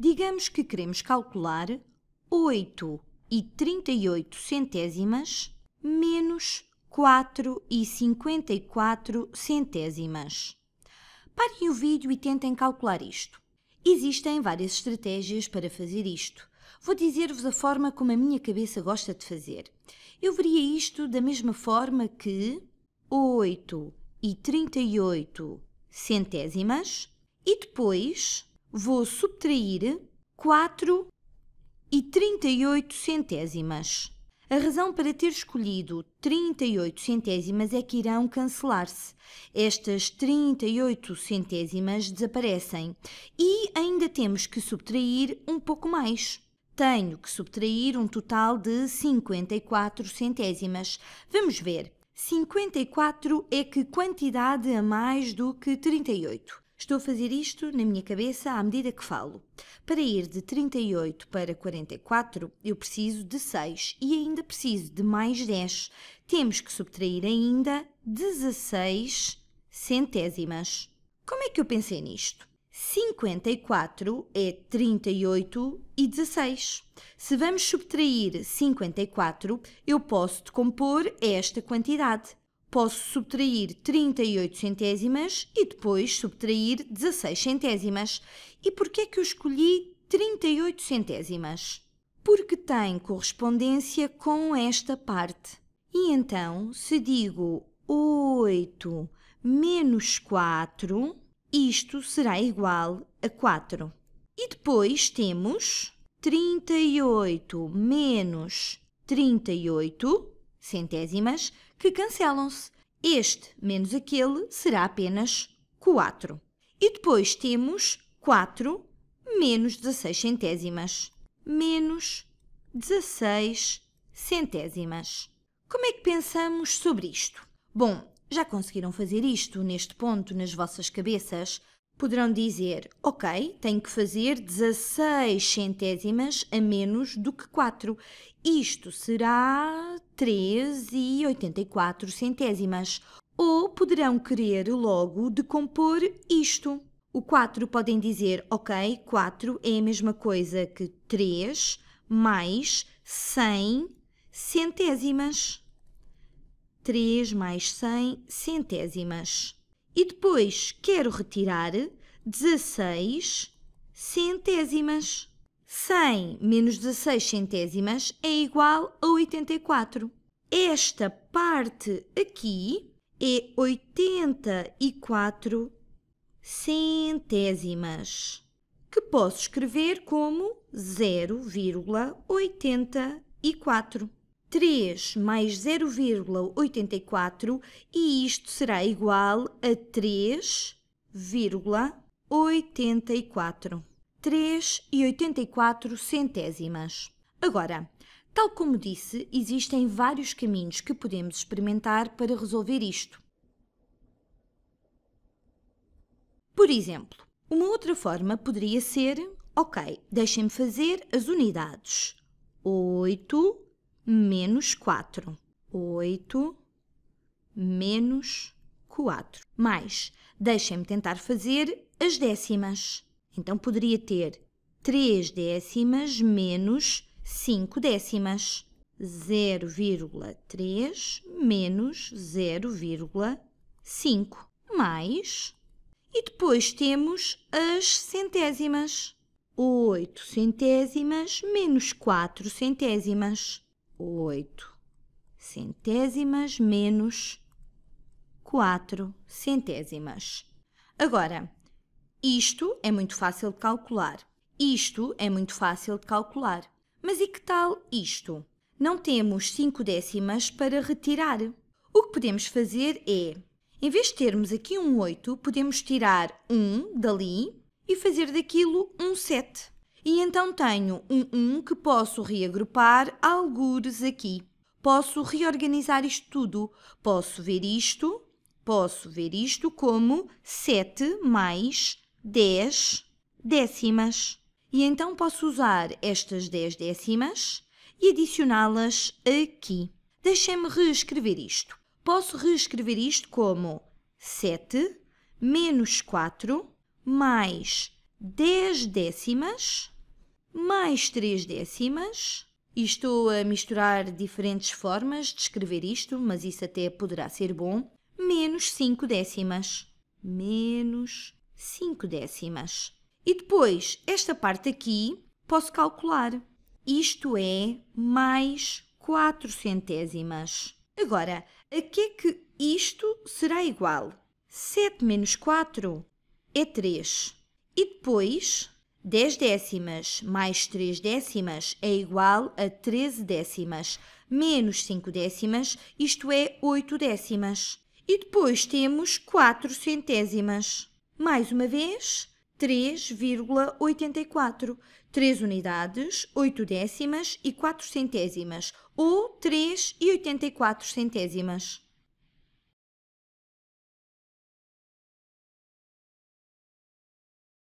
Digamos que queremos calcular 8 e 38 centésimas menos 4 e 54 centésimas. Parem o vídeo e tentem calcular isto. Existem várias estratégias para fazer isto. Vou dizer-vos a forma como a minha cabeça gosta de fazer. Eu veria isto da mesma forma que 8 e 38 centésimas e depois vou subtrair 4 e 38 centésimas. A razão para ter escolhido 38 centésimas é que irão cancelar-se. Estas 38 centésimas desaparecem e ainda temos que subtrair um pouco mais. Tenho que subtrair um total de 54 centésimas. Vamos ver. 54 é que quantidade a mais do que 38? Estou a fazer isto na minha cabeça à medida que falo. Para ir de 38 para 44, eu preciso de 6 e ainda preciso de mais 10. Temos que subtrair ainda 16 centésimas. Como é que eu pensei nisto? 54 é 38 e 16. Se vamos subtrair 54, eu posso decompor esta quantidade posso subtrair 38 centésimas e depois subtrair 16 centésimas. E porquê é que eu escolhi 38 centésimas? Porque tem correspondência com esta parte. E então, se digo 8 menos 4, isto será igual a 4. E depois temos 38 menos 38, centésimas que cancelam-se. Este menos aquele será apenas 4. E depois temos 4 menos 16 centésimas. Menos 16 centésimas. Como é que pensamos sobre isto? Bom, já conseguiram fazer isto neste ponto nas vossas cabeças? poderão dizer: Ok, tenho que fazer 16 centésimas a menos do que 4. Isto será 3,84 centésimas. Ou poderão querer logo decompor isto. O 4 podem dizer: Ok, 4 é a mesma coisa que 3 mais 100 centésimas. 3 mais 100 centésimas. E depois quero retirar 16 centésimas. 100 menos 16 centésimas é igual a 84. Esta parte aqui é 84 centésimas, que posso escrever como 0,84. 3 mais 0,84 e isto será igual a 3,84. 3,84 centésimas. Agora, tal como disse, existem vários caminhos que podemos experimentar para resolver isto. Por exemplo, uma outra forma poderia ser: ok, deixem-me fazer as unidades 8 menos 4. 8 menos 4. Mais, deixem-me tentar fazer as décimas. Então, poderia ter 3 décimas menos 5 décimas. 0,3 menos 0,5 mais. E depois temos as centésimas. 8 centésimas menos 4 centésimas oito centésimas menos quatro centésimas. Agora, isto é muito fácil de calcular. Isto é muito fácil de calcular. Mas e que tal isto? Não temos cinco décimas para retirar. O que podemos fazer é, em vez de termos aqui um 8, podemos tirar um dali e fazer daquilo um 7. E então tenho um 1 que posso reagrupar algures aqui. Posso reorganizar isto tudo. Posso ver isto, posso ver isto como 7 mais 10 décimas. E então posso usar estas 10 décimas e adicioná-las aqui. Deixem-me reescrever isto. Posso reescrever isto como 7 menos 4 mais 10 décimas mais 3 décimas. E estou a misturar diferentes formas de escrever isto, mas isso até poderá ser bom. Menos 5 décimas. Menos 5 décimas. E depois, esta parte aqui, posso calcular. Isto é mais 4 centésimas. Agora, a que é que isto será igual? 7 menos 4 é 3. E depois, 10 décimas mais 3 décimas é igual a 13 décimas, menos 5 décimas, isto é 8 décimas. E depois temos 4 centésimas. Mais uma vez, 3,84. 3 unidades, 8 décimas e 4 centésimas, ou 3,84 centésimas.